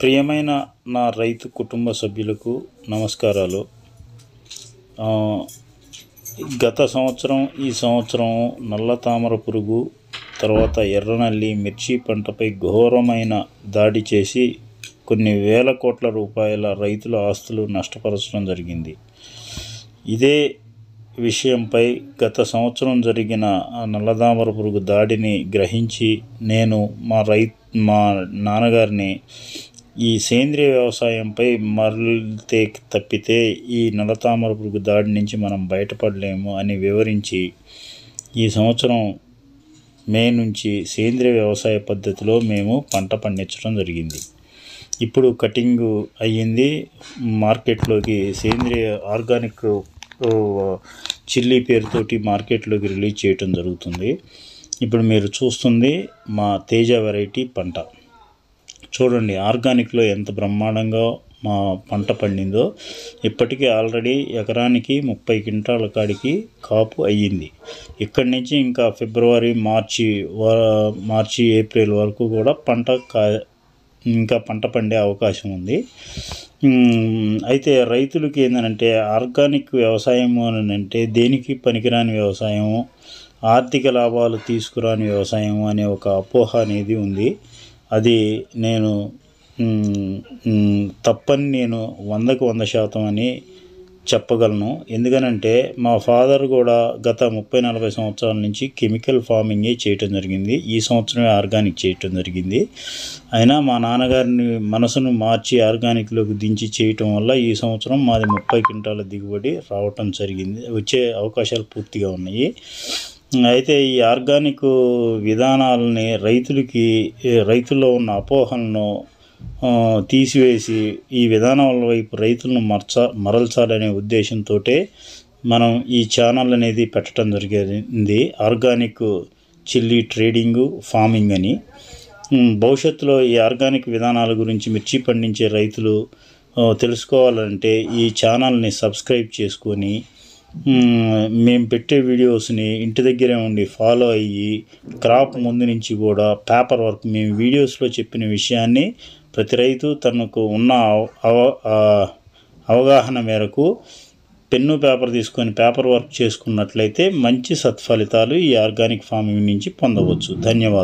ప్రియమైన నా రైతు కుటుంబ సభ్యులకు నమస్కారాలు గత సంవత్సరం ఈ సంవత్సరం నల్ల తామర పురుగు తర్వాత ఎర్రనల్లి మిర్చి పంటపై ఘోరమైన దాడి చేసి కొన్ని వేల కోట్ల రూపాయల రైతుల ఆస్తులు నష్టపరచడం జరిగింది ఇదే విషయంపై గత సంవత్సరం జరిగిన నల్లదామర పురుగు దాడిని గ్రహించి నేను మా రై మా నాన్నగారిని ఈ సేంద్రియ వ్యవసాయంపై మరలితే తప్పితే ఈ నల్లతామర పురుగు దాడి నుంచి మనం బయటపడలేము అని వివరించి ఈ సంవత్సరం మే నుంచి సేంద్రియ వ్యవసాయ పద్ధతిలో మేము పంట పండించడం జరిగింది ఇప్పుడు కటింగ్ అయ్యింది మార్కెట్లోకి సేంద్రియ ఆర్గానిక్ చిల్లీ పేరుతోటి మార్కెట్లోకి రిలీజ్ చేయటం జరుగుతుంది ఇప్పుడు మీరు చూస్తుంది మా తేజ వెరైటీ పంట చూడండి ఆర్గానిక్లో ఎంత బ్రహ్మాండంగా మా పంట పండిందో ఇప్పటికీ ఆల్రెడీ ఎకరానికి ముప్పై క్వింటాల కాడికి కాపు అయ్యింది ఇక్కడి నుంచి ఇంకా ఫిబ్రవరి మార్చి మార్చి ఏప్రిల్ వరకు కూడా పంట కా ఇంకా పంట పండే అవకాశం ఉంది అయితే రైతులకి ఏంటంటే ఆర్గానిక్ వ్యవసాయం అని అంటే దేనికి పనికిరాని వ్యవసాయం ఆర్థిక లాభాలు తీసుకురాని వ్యవసాయం అనే ఒక అపోహ అనేది ఉంది అది నేను తప్పని నేను వందకు వంద శాతం అని చెప్పగలను ఎందుకనంటే మా ఫాదర్ కూడా గత ముప్పై నలభై సంవత్సరాల నుంచి కెమికల్ ఫార్మింగే చేయటం జరిగింది ఈ సంవత్సరమే ఆర్గానిక్ చేయటం జరిగింది అయినా మా నాన్నగారిని మనసును మార్చి ఆర్గానిక్లోకి దించి చేయటం వల్ల ఈ సంవత్సరం మాది ముప్పై క్వింటాల దిగుబడి రావటం జరిగింది వచ్చే అవకాశాలు పూర్తిగా ఉన్నాయి అయితే ఈ ఆర్గానిక్ విధానాలని రైతులకి రైతుల్లో ఉన్న అపోహలను తీసివేసి ఈ విధానాల వైపు రైతులను మర్చ మరల్చాలనే ఉద్దేశంతో మనం ఈ ఛానల్ అనేది పెట్టడం జరిగింది ఆర్గానిక్ చిల్లీ ట్రేడింగ్ ఫార్మింగ్ అని భవిష్యత్తులో ఈ ఆర్గానిక్ విధానాల గురించి మిర్చి పండించే రైతులు తెలుసుకోవాలంటే ఈ ఛానల్ని సబ్స్క్రైబ్ చేసుకొని మేము పెట్టే వీడియోస్ని ఇంటి దగ్గరే ఉండి ఫాలో అయ్యి క్రాప్ ముందు నుంచి కూడా పేపర్ వర్క్ మేము వీడియోస్లో చెప్పిన విషయాన్ని ప్రతి రైతు తనకు ఉన్న అవ అవగాహన మేరకు పెన్ను పేపర్ తీసుకొని పేపర్ వర్క్ చేసుకున్నట్లయితే మంచి సత్ఫలితాలు ఈ ఆర్గానిక్ ఫార్మింగ్ నుంచి పొందవచ్చు ధన్యవాదాలు